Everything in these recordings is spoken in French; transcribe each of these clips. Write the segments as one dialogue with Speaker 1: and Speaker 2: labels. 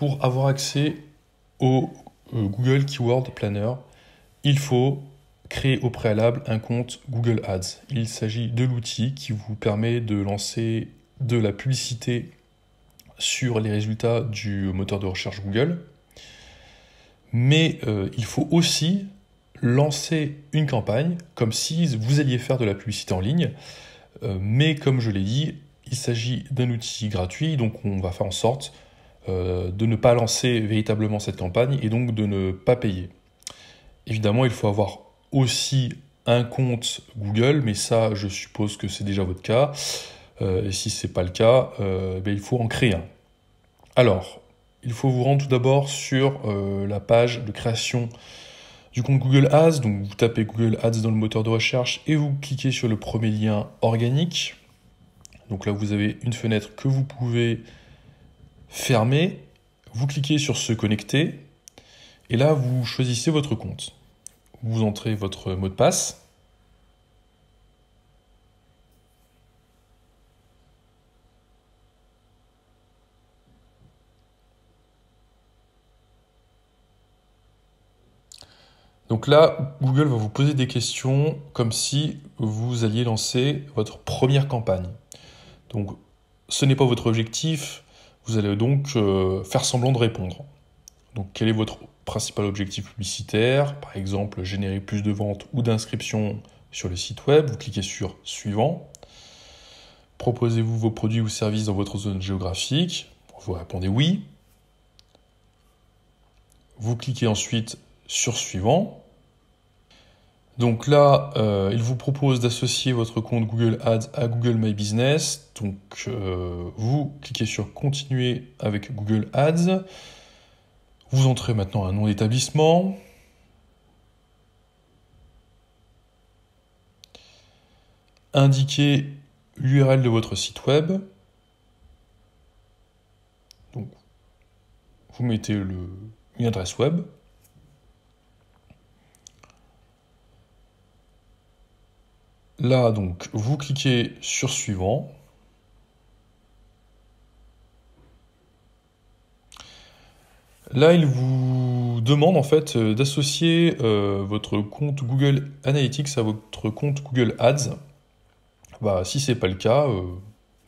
Speaker 1: pour avoir accès au euh, Google Keyword Planner, il faut créer au préalable un compte Google Ads. Il s'agit de l'outil qui vous permet de lancer de la publicité sur les résultats du moteur de recherche Google. Mais euh, il faut aussi lancer une campagne comme si vous alliez faire de la publicité en ligne. Euh, mais comme je l'ai dit, il s'agit d'un outil gratuit, donc on va faire en sorte euh, de ne pas lancer véritablement cette campagne et donc de ne pas payer. Évidemment, il faut avoir aussi un compte Google, mais ça, je suppose que c'est déjà votre cas. Euh, et si ce n'est pas le cas, euh, ben, il faut en créer un. Alors, il faut vous rendre tout d'abord sur la page de création du compte Google Ads. Donc, vous tapez Google Ads dans le moteur de recherche et vous cliquez sur le premier lien organique. Donc là, vous avez une fenêtre que vous pouvez fermé, vous cliquez sur se connecter et là vous choisissez votre compte. Vous entrez votre mot de passe. Donc là, Google va vous poser des questions comme si vous alliez lancer votre première campagne. Donc ce n'est pas votre objectif, allez donc euh, faire semblant de répondre. Donc quel est votre principal objectif publicitaire Par exemple, générer plus de ventes ou d'inscriptions sur le site web. Vous cliquez sur Suivant. Proposez-vous vos produits ou services dans votre zone géographique Vous répondez oui. Vous cliquez ensuite sur Suivant. Donc là, euh, il vous propose d'associer votre compte Google Ads à Google My Business. Donc euh, vous cliquez sur Continuer avec Google Ads. Vous entrez maintenant un nom d'établissement. Indiquez l'URL de votre site web. Donc vous mettez le, une adresse web, Là, donc, vous cliquez sur suivant. Là, il vous demande en fait euh, d'associer euh, votre compte Google Analytics à votre compte Google Ads. Bah, si ce n'est pas le cas, euh,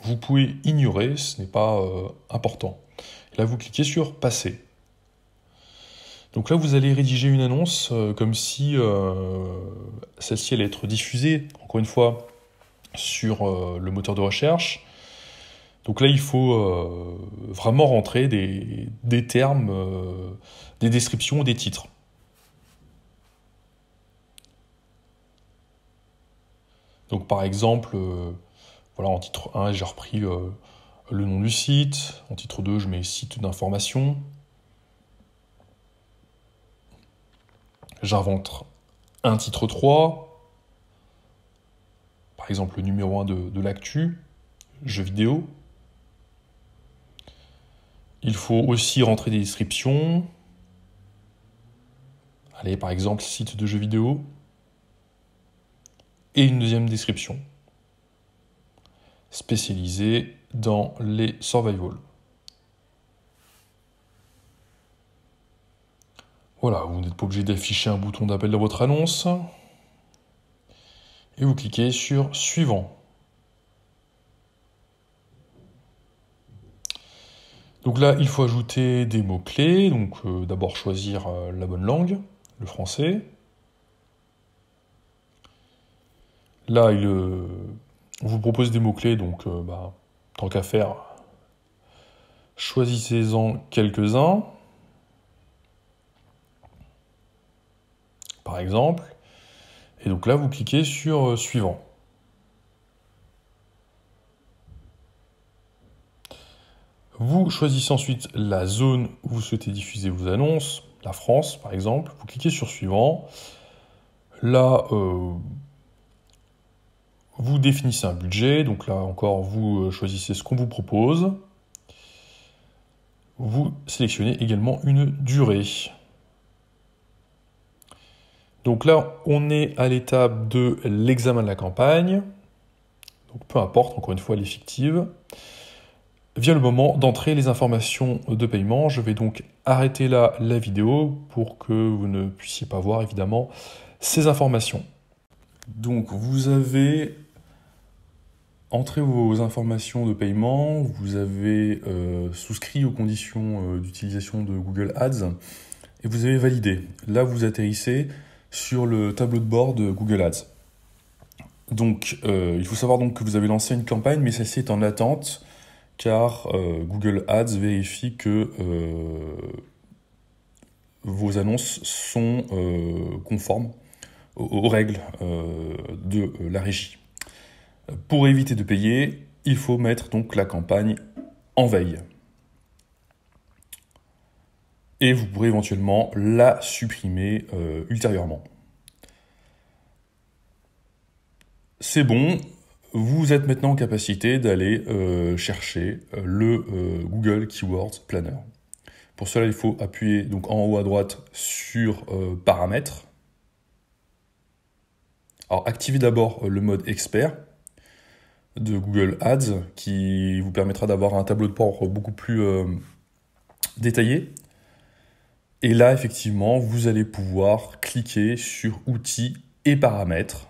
Speaker 1: vous pouvez ignorer, ce n'est pas important. Là, vous cliquez sur Passer. Donc là, vous allez rédiger une annonce euh, comme si euh, celle-ci allait être diffusée, encore une fois, sur euh, le moteur de recherche. Donc là, il faut vraiment rentrer des, termes, des descriptions, des titres. Donc par exemple, voilà, en titre 1, j'ai repris le nom du site. En titre 2, je mets site d'information. j'invente un titre 3, par exemple le numéro 1 de, l'actu, jeu vidéo. Il faut aussi rentrer des descriptions. Allez, par exemple, site de jeux vidéo. Et une deuxième description, spécialisée dans les survival. Voilà, vous n'êtes pas obligé d'afficher un bouton d'appel dans votre annonce. Et vous cliquez sur Suivant. Donc là, il faut ajouter des mots-clés. Donc euh, d'abord choisir euh, la bonne langue, le français. Là, il euh, vous propose des mots-clés, donc bah, tant qu'à faire, choisissez-en quelques-uns. par exemple. Et donc là, vous cliquez sur euh, Suivant. Vous choisissez ensuite la zone où vous souhaitez diffuser vos annonces, la France par exemple. Vous cliquez sur Suivant. Là, euh, vous définissez un budget. Donc là encore, vous euh, choisissez ce qu'on vous propose. Vous sélectionnez également une durée. Donc là, on est à l'étape de l'examen de la campagne. Donc peu importe, encore une fois, elle est fictive. Vient le moment d'entrer les informations de paiement. Je vais donc arrêter là la vidéo pour que vous ne puissiez pas voir évidemment ces informations. Donc vous avez entré vos informations de paiement, vous avez euh, souscrit aux conditions euh, d'utilisation de Google Ads et vous avez validé. Là, vous atterrissez sur le tableau de bord de Google Ads. Donc, euh, il faut savoir donc que vous avez lancé une campagne, mais celle-ci est en attente car euh, Google Ads vérifie que euh, vos annonces sont conformes aux, aux règles de la régie. Pour éviter de payer, il faut mettre donc la campagne en veille et vous pourrez éventuellement la supprimer euh, ultérieurement. C'est bon, vous êtes maintenant en capacité d'aller euh, chercher euh, le Google Keywords Planner. Pour cela, il faut appuyer donc en haut à droite sur paramètres. Alors activez d'abord le mode expert de Google Ads qui vous permettra d'avoir un tableau de bord beaucoup plus détaillé et là, effectivement, vous allez pouvoir cliquer sur Outils et paramètres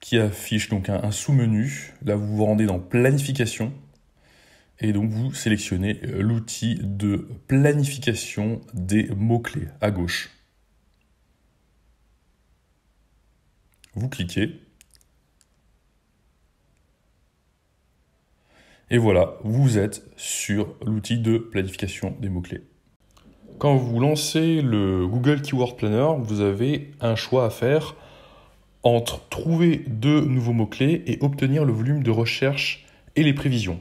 Speaker 1: qui affiche donc un, un sous-menu. Là, vous vous rendez dans Planification et donc vous sélectionnez euh, l'outil de planification des mots-clés à gauche. Vous cliquez. Et voilà, vous êtes sur l'outil de planification des mots-clés. Quand vous lancez le Google Keyword Planner, vous avez un choix à faire entre trouver deux nouveaux mots-clés et obtenir le volume de recherche et les prévisions.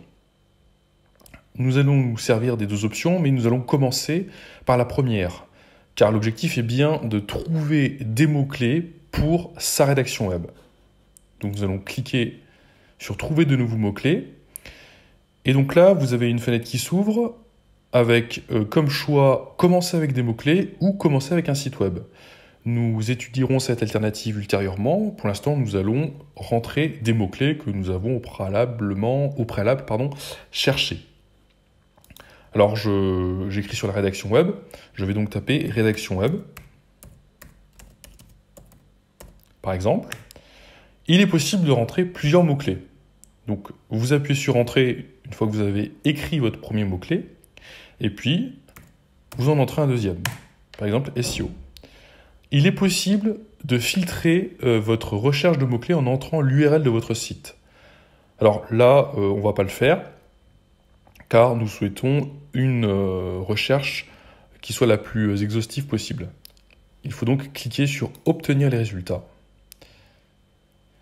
Speaker 1: Nous allons nous servir des deux options, mais nous allons commencer par la première, car l'objectif est bien de trouver des mots-clés pour sa rédaction web. Donc nous allons cliquer sur Trouver de nouveaux mots-clés. Et donc là, vous avez une fenêtre qui s'ouvre avec euh, comme choix commencer avec des mots-clés ou commencer avec un site web. Nous étudierons cette alternative ultérieurement. Pour l'instant, nous allons rentrer des mots-clés que nous avons au, préalablement, au préalable pardon, Alors, j'écris sur la rédaction web. Je vais donc taper rédaction web. Par exemple, il est possible de rentrer plusieurs mots-clés. Donc, vous appuyez sur Entrée une fois que vous avez écrit votre premier mot-clé et puis vous en entrez un deuxième, par exemple SEO. Il est possible de filtrer euh, votre recherche de mots-clés en entrant l'URL de votre site. Alors là, euh, on ne va pas le faire, car nous souhaitons une euh, recherche qui soit la plus exhaustive possible. Il faut donc cliquer sur Obtenir les résultats.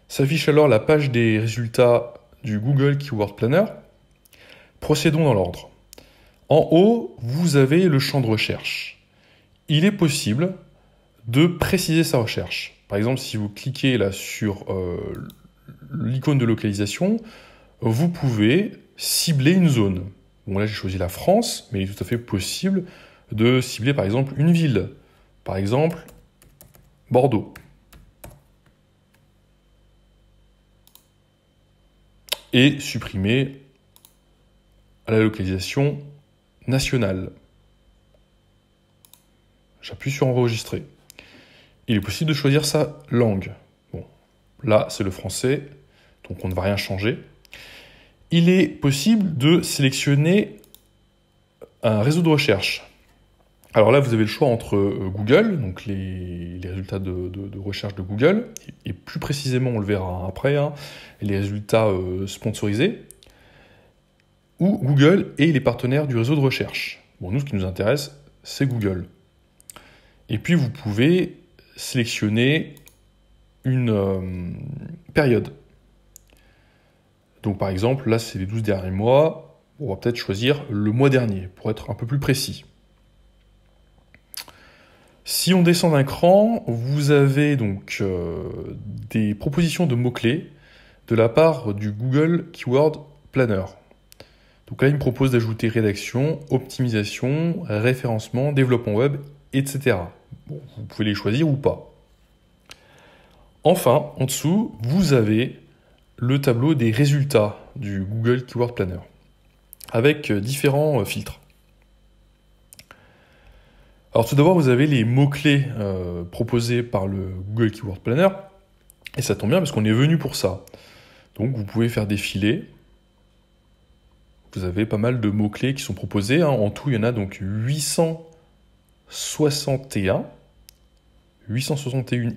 Speaker 1: S'affiche alors la page des résultats du Google Keyword Planner. Procédons dans l'ordre. En haut, vous avez le champ de recherche. Il est possible de préciser sa recherche. Par exemple, si vous cliquez là sur euh, l'icône de localisation, vous pouvez cibler une zone. Bon là j'ai choisi la France, mais il est tout à fait possible de cibler par exemple une ville. Par exemple, Bordeaux. Et supprimer à la localisation National. J'appuie sur enregistrer. Il est possible de choisir sa langue. Bon, là c'est le français, donc on ne va rien changer. Il est possible de sélectionner un réseau de recherche. Alors là, vous avez le choix entre euh, Google, donc les, résultats de, recherche de Google, et plus précisément, on le verra après, hein, les résultats euh, sponsorisés, ou Google et les partenaires du réseau de recherche. Bon, nous, ce qui nous intéresse, c'est Google. Et puis, vous pouvez sélectionner une euh, période. Donc, par exemple, là, c'est les 12 derniers mois. On va peut-être choisir le mois dernier pour être un peu plus précis. Si on descend d'un cran, vous avez donc euh, des propositions de mots-clés de la part du Google Keyword Planner. Donc là, il me propose d'ajouter rédaction, optimisation, référencement, développement web, etc. vous pouvez les choisir ou pas. Enfin, en dessous, vous avez le tableau des résultats du Google Keyword Planner avec euh, différents euh, filtres. Alors tout d'abord, vous avez les mots-clés euh, proposés par le Google Keyword Planner. Et ça tombe bien parce qu'on est venu pour ça. Donc vous pouvez faire des filets vous avez pas mal de mots-clés qui sont proposés. Hein. En tout, il y en a donc 861.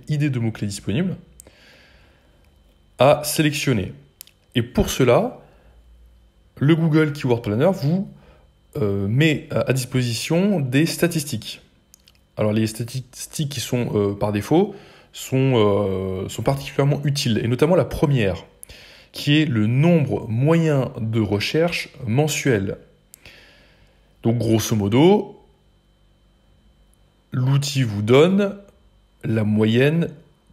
Speaker 1: idées de mots-clés disponibles à sélectionner. Et pour cela, le Google Keyword Planner vous euh, met à disposition des statistiques. Alors les statistiques qui sont euh, par défaut euh, sont particulièrement utiles, et notamment la première qui est le nombre moyen de recherches mensuelles. Donc grosso modo, l'outil vous donne la moyenne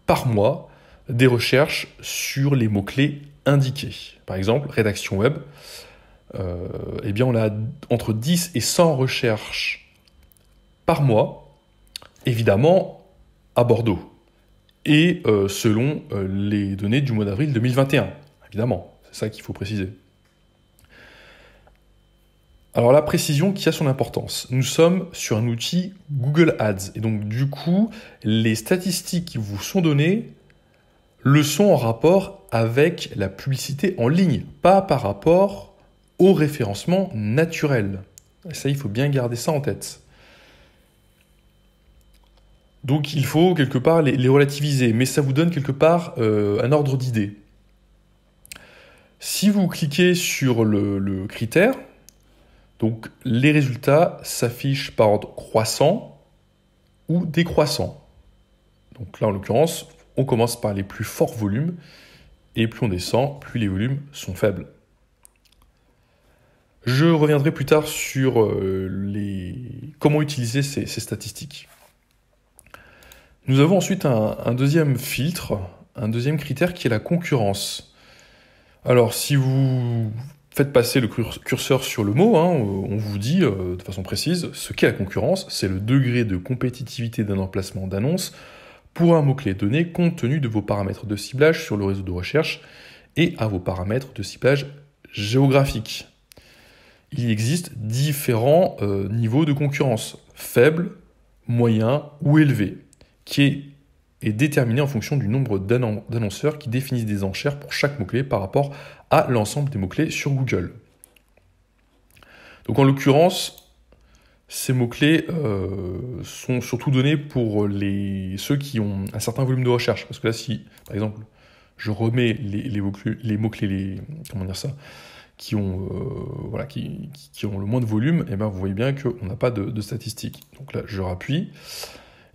Speaker 1: par mois des recherches sur les mots-clés indiqués. Par exemple, rédaction web, euh, eh bien on a entre 10 et 100 recherches par mois, évidemment à Bordeaux, et euh, selon euh, les données du mois d'avril 2021 évidemment. C'est ça qu'il faut préciser. Alors la précision qui a son importance. Nous sommes sur un outil Google Ads. Et donc du coup, les statistiques qui vous sont données le sont en rapport avec la publicité en ligne, pas par rapport au référencement naturel. ça, il faut bien garder ça en tête. Donc il faut quelque part les, relativiser, mais ça vous donne quelque part euh, un ordre d'idée. Si vous cliquez sur le, critère, donc les résultats s'affichent par ordre croissant ou décroissant. Donc là, en l'occurrence, on commence par les plus forts volumes et plus on descend, plus les volumes sont faibles. Je reviendrai plus tard sur euh, les... comment utiliser ces, statistiques. Nous avons ensuite un deuxième filtre, un deuxième critère qui est la concurrence. Alors si vous faites passer le curseur sur le mot, hein, on vous dit euh, de façon précise ce qu'est la concurrence, c'est le degré de compétitivité d'un emplacement d'annonce pour un mot-clé donné compte tenu de vos paramètres de ciblage sur le réseau de recherche et à vos paramètres de ciblage géographique. Il existe différents euh, niveaux de concurrence, faible, moyen ou élevé, qui est est déterminé en fonction du nombre d'annonceurs qui définissent des enchères pour chaque mot-clé par rapport à l'ensemble des mots-clés sur Google. Donc en l'occurrence, ces mots-clés euh, sont surtout donnés pour les, ceux qui ont un certain volume de recherche. Parce que là, si, par exemple, je remets les, mots-clés, les, comment dire ça, qui ont, euh, voilà, qui, ont le moins de volume, et eh ben vous voyez bien qu'on n'a pas de, de statistiques. Donc là, je rappuie.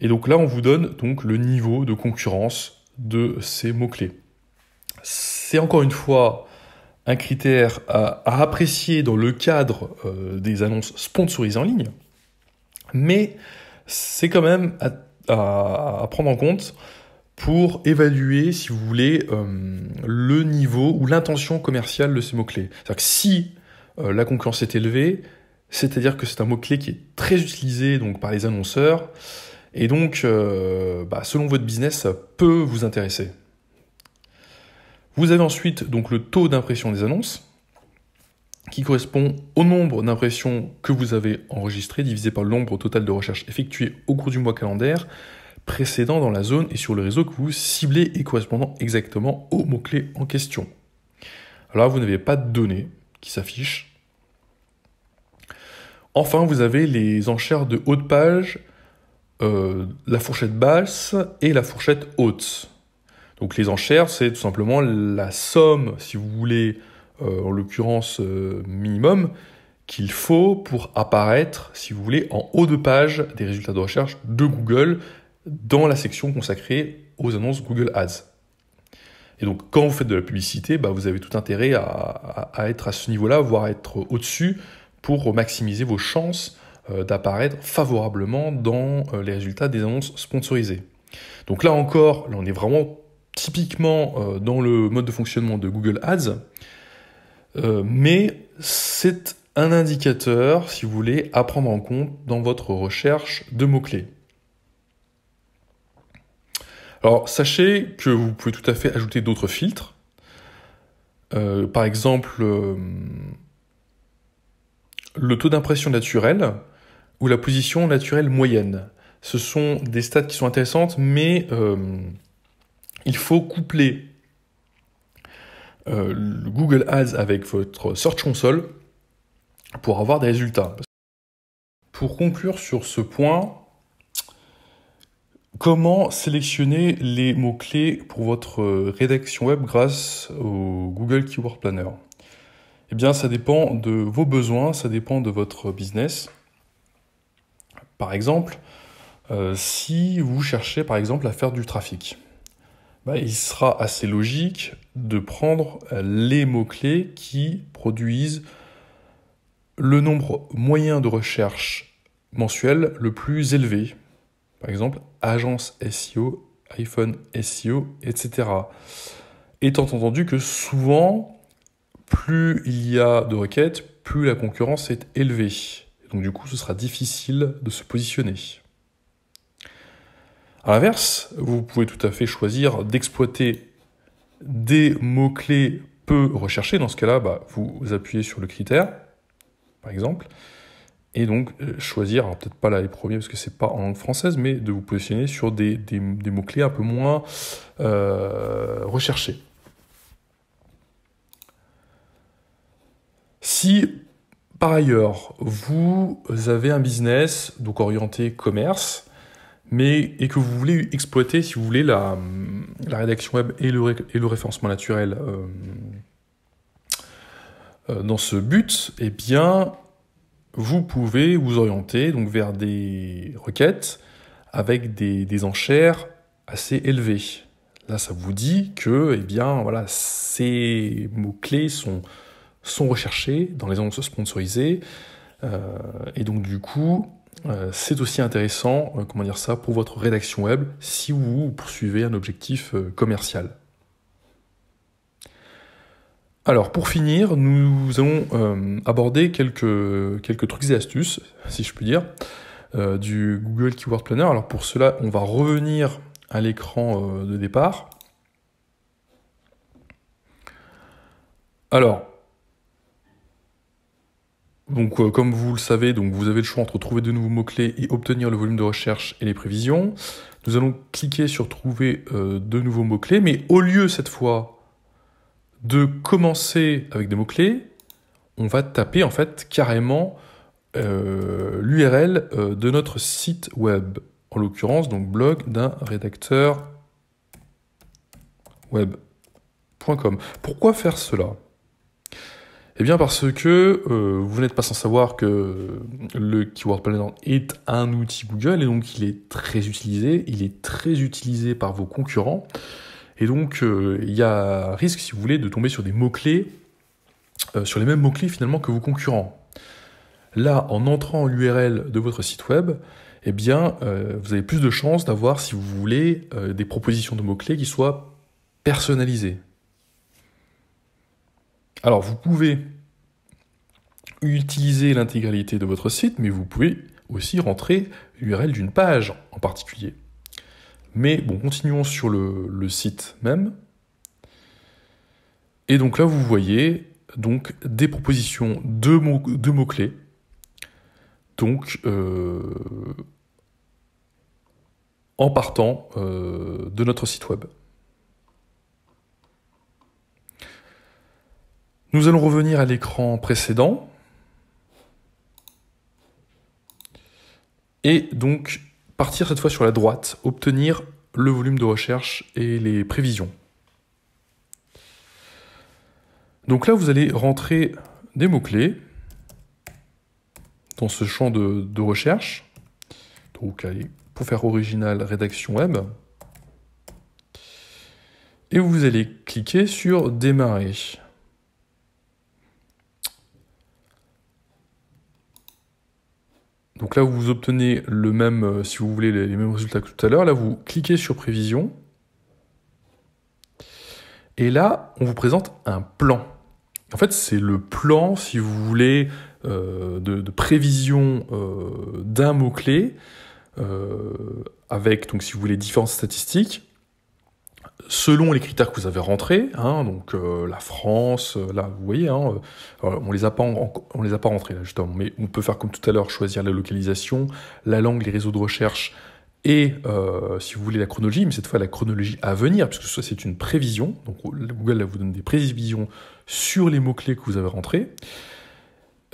Speaker 1: Et donc là, on vous donne donc le niveau de concurrence de ces mots-clés. C'est encore une fois un critère à, apprécier dans le cadre euh, des annonces sponsorisées en ligne, mais c'est quand même à, prendre en compte pour évaluer, si vous voulez, euh, le niveau ou l'intention commerciale de ces mots-clés. C'est-à-dire que si euh, la concurrence est élevée, c'est-à-dire que c'est un mot-clé qui est très utilisé donc, par les annonceurs, et donc euh, bah, selon votre business ça peut vous intéresser. Vous avez ensuite donc le taux d'impression des annonces qui correspond au nombre d'impressions que vous avez enregistrées divisé par le nombre total de recherches effectuées au cours du mois calendaire précédent dans la zone et sur le réseau que vous ciblez et correspondant exactement au mot-clé en question. Alors vous n'avez pas de données qui s'affichent. Enfin, vous avez les enchères de haut de page euh, la fourchette basse et la fourchette haute. Donc les enchères, c'est tout simplement la somme, si vous voulez, euh, en l'occurrence euh, minimum, qu'il faut pour apparaître, si vous voulez, en haut de page des résultats de recherche de Google dans la section consacrée aux annonces Google Ads. Et donc quand vous faites de la publicité, bah, vous avez tout intérêt à, être à ce niveau-là, voire être au-dessus, pour maximiser vos chances euh, d'apparaître favorablement dans euh, les résultats des annonces sponsorisées. Donc là encore, on est vraiment typiquement euh, dans le mode de fonctionnement de Google Ads, mais c'est un indicateur, si vous voulez, à prendre en compte dans votre recherche de mots-clés. Alors, sachez que vous pouvez tout à fait ajouter d'autres filtres. par exemple, le taux d'impression naturelle ou la position naturelle moyenne. Ce sont des stats qui sont intéressantes, mais euh, il faut coupler euh, Google Ads avec votre Search Console pour avoir des résultats. Pour conclure sur ce point, comment sélectionner les mots-clés pour votre euh, rédaction web grâce au Google Keyword Planner Eh bien, ça dépend de vos besoins, ça dépend de votre business. Par exemple, euh, si vous cherchez par exemple à faire du trafic, bah, il sera assez logique de prendre euh, les mots-clés qui produisent le nombre moyen de recherche mensuel le plus élevé. Par exemple, agence SEO, iPhone SEO, etc. Étant entendu que souvent, plus il y a de requêtes, plus la concurrence est élevée. Donc du coup, ce sera difficile de se positionner. A l'inverse, vous pouvez tout à fait choisir d'exploiter des mots-clés peu recherchés. Dans ce cas-là, bah, vous appuyez sur le critère, par exemple, et donc euh, choisir, peut-être pas là les premiers parce que c'est pas en langue française, mais de vous positionner sur des, mots-clés un peu moins euh, recherchés. Si par ailleurs, vous avez un business donc orienté commerce, mais et que vous voulez exploiter, si vous voulez, la, rédaction web et le, référencement naturel euh, euh, dans ce but, eh bien, vous pouvez vous orienter donc vers des requêtes avec des, enchères assez élevées. Là, ça vous dit que, eh bien, voilà, ces mots-clés sont, sont recherchés dans les annonces sponsorisées. Euh, et donc du coup, euh, c'est aussi intéressant, euh, comment dire ça, pour votre rédaction web si vous poursuivez un objectif commercial. Alors pour finir, nous allons aborder quelques, quelques trucs et astuces, si je puis dire, du Google Keyword Planner. Alors pour cela, on va revenir à l'écran de départ. Alors, donc, euh, comme vous le savez, donc vous avez le choix entre trouver de nouveaux mots-clés et obtenir le volume de recherche et les prévisions. Nous allons cliquer sur trouver euh, de nouveaux mots-clés, mais au lieu cette fois de commencer avec des mots-clés, on va taper en fait carrément euh, l'URL de notre site web, en l'occurrence donc blog d'un rédacteur web.com. Pourquoi faire cela eh bien parce que euh, vous n'êtes pas sans savoir que le Keyword Planner est un outil Google et donc il est très utilisé, il est très utilisé par vos concurrents. Et donc euh, il y a risque, si vous voulez, de tomber sur des mots-clés, euh, sur les mêmes mots-clés finalement que vos concurrents. Là, en entrant l'URL de votre site web, eh bien, vous avez plus de chances d'avoir, si vous voulez, des propositions de mots-clés qui soient personnalisées, alors vous pouvez utiliser l'intégralité de votre site, mais vous pouvez aussi rentrer l'URL d'une page en particulier. Mais bon, continuons sur le, site même. Et donc là, vous voyez donc des propositions de mots, de mots clés. Donc euh, en partant euh, de notre site web. Nous allons revenir à l'écran précédent. Et donc partir cette fois sur la droite, obtenir le volume de recherche et les prévisions. Donc là, vous allez rentrer des mots-clés dans ce champ de, recherche. Donc allez, pour faire original, rédaction web. Et vous allez cliquer sur démarrer. Donc là, vous obtenez le même, euh, si vous voulez, les mêmes résultats que tout à l'heure. Là, vous cliquez sur prévision. Et là, on vous présente un plan. En fait, c'est le plan, si vous voulez, euh, de, prévision euh, d'un mot-clé, avec, donc, si vous voulez, différentes statistiques selon les critères que vous avez rentrés, hein, donc euh, la France, euh, là vous voyez, hein, euh, on les a pas on les a pas rentrés là justement, mais on peut faire comme tout à l'heure, choisir la localisation, la langue, les réseaux de recherche et si vous voulez la chronologie, mais cette fois la chronologie à venir, puisque soit c'est une prévision, donc Google vous donne des prévisions sur les mots clés que vous avez rentrés.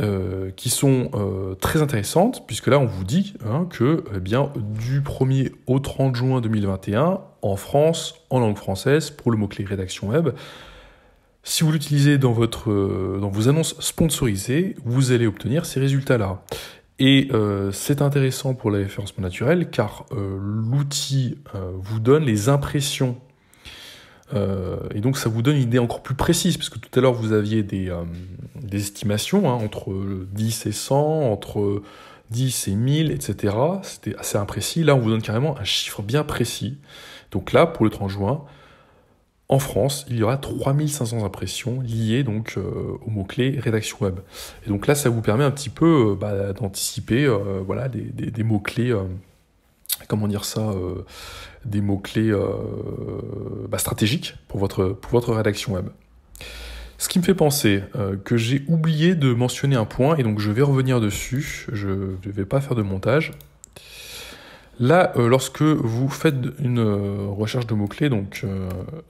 Speaker 1: Euh, qui sont euh, très intéressantes, puisque là on vous dit hein, que eh bien, du 1er au 30 juin 2021, en France, en langue française, pour le mot-clé rédaction web, si vous l'utilisez dans, votre, euh, dans vos annonces sponsorisées, vous allez obtenir ces résultats-là. Et c'est intéressant pour la référencement naturel, car l'outil vous donne les impressions euh, et donc ça vous donne une idée encore plus précise, puisque tout à l'heure vous aviez des, euh, estimations hein, entre 10 euh, et 100, entre 10 et 1000, etc. C'était assez imprécis. Là, on vous donne carrément un chiffre bien précis. Donc là, pour le 30 juin, en France, il y aura 3500 impressions liées donc au mot-clé rédaction web. Et donc là, ça vous permet un petit peu bah, d'anticiper voilà, des, des mots-clés comment dire ça, euh, des mots-clés euh, bah, stratégiques pour votre, pour votre rédaction web. Ce qui me fait penser euh, que j'ai oublié de mentionner un point, et donc je vais revenir dessus, je ne vais pas faire de montage. Là, lorsque vous faites une recherche de mots-clés, donc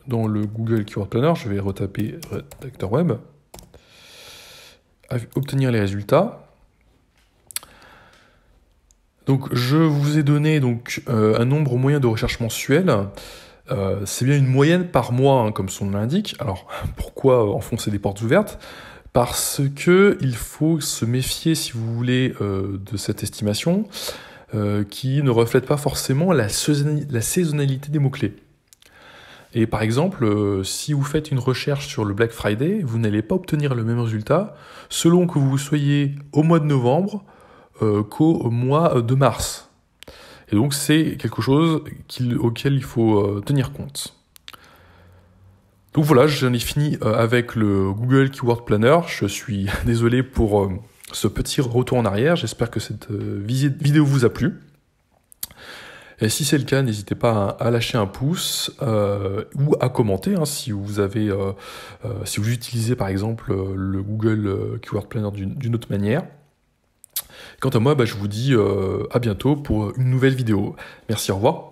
Speaker 1: dans le Google Keyword Planner, je vais retaper rédacteur web, obtenir les résultats. Donc je vous ai donné donc euh, un nombre moyen de recherche mensuelles. Euh, c'est bien une moyenne par mois, hein, comme son nom l'indique. Alors pourquoi enfoncer des portes ouvertes Parce que il faut se méfier, si vous voulez, euh, de cette estimation qui ne reflète pas forcément la saisonnalité des mots-clés. Et par exemple, si vous faites une recherche sur le Black Friday, vous n'allez pas obtenir le même résultat selon que vous soyez au mois de novembre, euh, qu'au mois de mars. Et donc c'est quelque chose auquel il faut euh, tenir compte. Donc voilà, j'en ai fini euh, avec le Google Keyword Planner. Je suis désolé pour ce petit retour en arrière. J'espère que cette vidéo vous a plu. Et si c'est le cas, n'hésitez pas à lâcher un pouce ou à commenter hein, si vous avez, si vous utilisez par exemple le Google Keyword Planner d'une autre manière. Quant à moi, bah, je vous dis euh, à bientôt pour une nouvelle vidéo. Merci, au revoir.